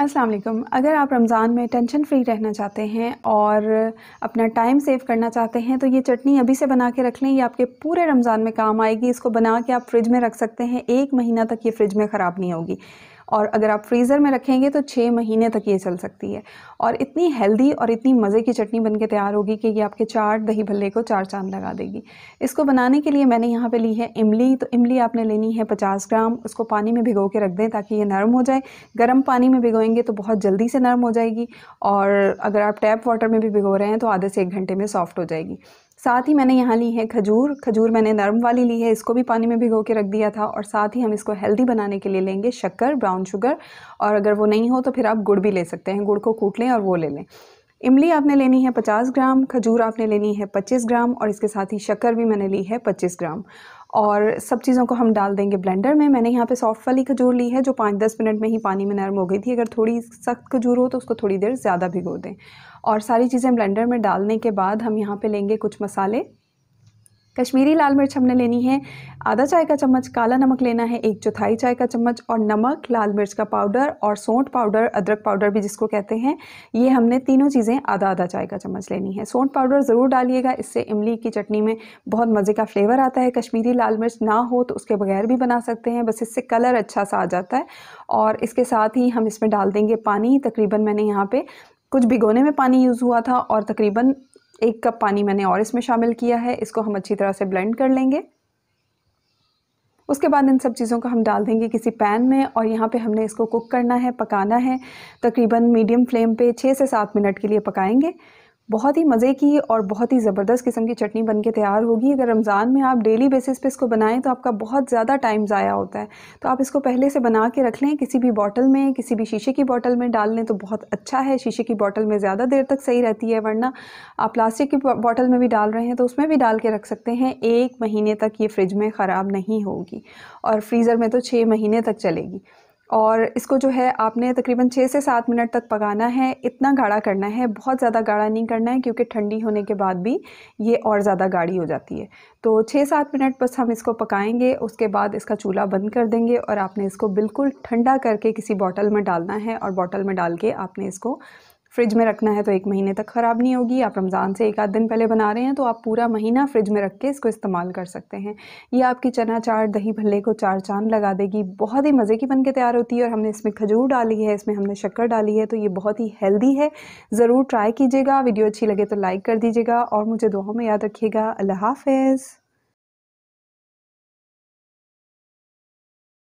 असलम अगर आप रमज़ान में टेंशन फ्री रहना चाहते हैं और अपना टाइम सेव करना चाहते हैं तो ये चटनी अभी से बना के रख लें ये आपके पूरे रमज़ान में काम आएगी इसको बना के आप फ्रिज में रख सकते हैं एक महीना तक ये फ्रिज में ख़राब नहीं होगी और अगर आप फ्रीज़र में रखेंगे तो छः महीने तक ये चल सकती है और इतनी हेल्दी और इतनी मज़े की चटनी बन के तैयार होगी कि ये आपके चार दही भल्ले को चार चांद लगा देगी इसको बनाने के लिए मैंने यहाँ पे ली है इमली तो इमली आपने लेनी है पचास ग्राम उसको पानी में भिगो के रख दें ताकि ये नरम हो जाए गर्म पानी में भिगोएंगे तो बहुत जल्दी से नरम हो जाएगी और अगर आप टैप वाटर में भी भिगो रहे हैं तो आधे से एक घंटे में सॉफ्ट हो जाएगी साथ ही मैंने यहाँ ली है खजूर खजूर मैंने नरम वाली ली है इसको भी पानी में भिगो के रख दिया था और साथ ही हम इसको हेल्दी बनाने के लिए लेंगे शक्कर ब्राउन शुगर और अगर वो नहीं हो तो फिर आप गुड़ भी ले सकते हैं गुड़ को कूट लें और वो ले लें इमली आपने लेनी है 50 ग्राम खजूर आपने लेनी है 25 ग्राम और इसके साथ ही शक्कर भी मैंने ली है 25 ग्राम और सब चीज़ों को हम डाल देंगे ब्लेंडर में मैंने यहाँ पे सॉफ्ट वाली खजूर ली है जो पाँच दस मिनट में ही पानी में नरम हो गई थी अगर थोड़ी सख्त खजूर हो तो उसको थोड़ी देर ज़्यादा भिगो दें और सारी चीज़ें ब्लेंडर में डालने के बाद हम यहाँ पे लेंगे कुछ मसाले कश्मीरी लाल मिर्च हमने लेनी है आधा चाय का चम्मच काला नमक लेना है एक चौथाई चाय का चम्मच और नमक लाल मिर्च का पाउडर और सौंठ पाउडर अदरक पाउडर भी जिसको कहते हैं ये हमने तीनों चीज़ें आधा आधा चाय का चम्मच लेनी है सौंठ पाउडर ज़रूर डालिएगा इससे इमली की चटनी में बहुत मज़े का फ्लेवर आता है कश्मीरी लाल मिर्च ना हो तो उसके बगैर भी बना सकते हैं बस इससे कलर अच्छा सा आ जाता है और इसके साथ ही हम इसमें डाल देंगे पानी तकरीबन मैंने यहाँ पर कुछ भिगोने में पानी यूज़ हुआ था और तकरीबन एक कप पानी मैंने और इसमें शामिल किया है इसको हम अच्छी तरह से ब्लेंड कर लेंगे उसके बाद इन सब चीज़ों को हम डाल देंगे किसी पैन में और यहाँ पे हमने इसको कुक करना है पकाना है तकरीबन मीडियम फ्लेम पे छः से सात मिनट के लिए पकाएंगे बहुत ही मज़े की और बहुत ही ज़बरदस्त किस्म की चटनी बन के तैयार होगी अगर रमज़ान में आप डेली बेसिस पे इसको बनाएं तो आपका बहुत ज़्यादा टाइम ज़ाया होता है तो आप इसको पहले से बना के रख लें किसी भी बॉटल में किसी भी शीशे की बॉटल में डाल लें तो बहुत अच्छा है शीशे की बॉटल में ज़्यादा देर तक सही रहती है वरना आप प्लास्टिक की बॉटल में भी डाल रहे हैं तो उसमें भी डाल के रख सकते हैं एक महीने तक ये फ्रिज में ख़राब नहीं होगी और फ्रीज़र में तो छः महीने तक चलेगी और इसको जो है आपने तकरीबन छः से सात मिनट तक पकाना है इतना गाढ़ा करना है बहुत ज़्यादा गाढ़ा नहीं करना है क्योंकि ठंडी होने के बाद भी ये और ज़्यादा गाढ़ी हो जाती है तो छः सात मिनट बस हम इसको पकाएंगे उसके बाद इसका चूल्हा बंद कर देंगे और आपने इसको बिल्कुल ठंडा करके किसी बॉटल में डालना है और बॉटल में डाल के आपने इसको फ्रिज में रखना है तो एक महीने तक ख़राब नहीं होगी आप रमज़ान से एक आध दिन पहले बना रहे हैं तो आप पूरा महीना फ्रिज में रख के इसको इस्तेमाल कर सकते हैं ये आपकी चना चार दही भल्ले को चार चांद लगा देगी बहुत ही मज़े की बन के तैयार होती है और हमने इसमें खजूर डाली है इसमें हमने शक्कर डाली है तो ये बहुत ही हेल्दी है ज़रूर ट्राई कीजिएगा वीडियो अच्छी लगे तो लाइक कर दीजिएगा और मुझे दुआओं में याद रखिएगा अल्लाह हाफिज़